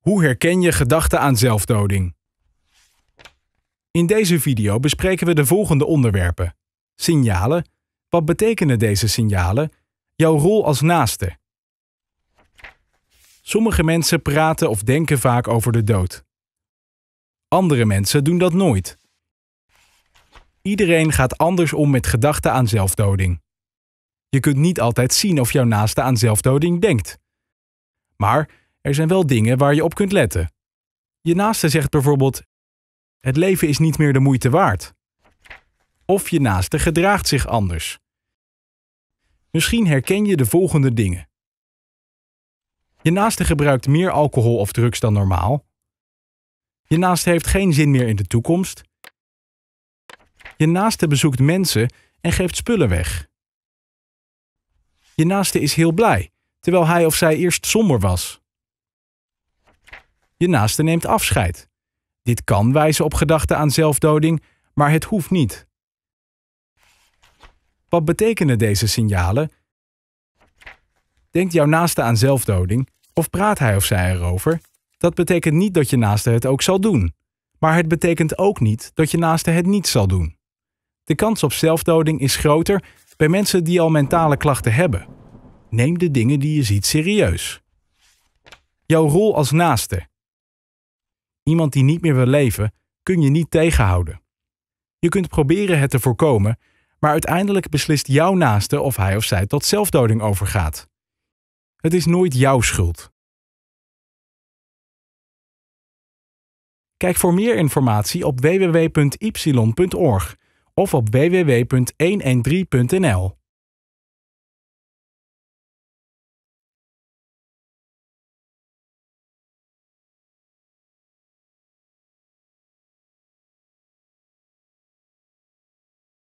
Hoe herken je gedachten aan zelfdoding? In deze video bespreken we de volgende onderwerpen. Signalen. Wat betekenen deze signalen? Jouw rol als naaste. Sommige mensen praten of denken vaak over de dood. Andere mensen doen dat nooit. Iedereen gaat anders om met gedachten aan zelfdoding. Je kunt niet altijd zien of jouw naaste aan zelfdoding denkt. Maar er zijn wel dingen waar je op kunt letten. Je naaste zegt bijvoorbeeld: Het leven is niet meer de moeite waard. Of je naaste gedraagt zich anders. Misschien herken je de volgende dingen. Je naaste gebruikt meer alcohol of drugs dan normaal. Je naaste heeft geen zin meer in de toekomst. Je naaste bezoekt mensen en geeft spullen weg. Je naaste is heel blij, terwijl hij of zij eerst somber was. Je naaste neemt afscheid. Dit kan wijzen op gedachten aan zelfdoding, maar het hoeft niet. Wat betekenen deze signalen? Denkt jouw naaste aan zelfdoding of praat hij of zij erover? Dat betekent niet dat je naaste het ook zal doen. Maar het betekent ook niet dat je naaste het niet zal doen. De kans op zelfdoding is groter bij mensen die al mentale klachten hebben. Neem de dingen die je ziet serieus. Jouw rol als naaste. Iemand die niet meer wil leven, kun je niet tegenhouden. Je kunt proberen het te voorkomen, maar uiteindelijk beslist jouw naaste of hij of zij tot zelfdoding overgaat. Het is nooit jouw schuld. Kijk voor meer informatie op www.ypsilon.org of op www.113.nl.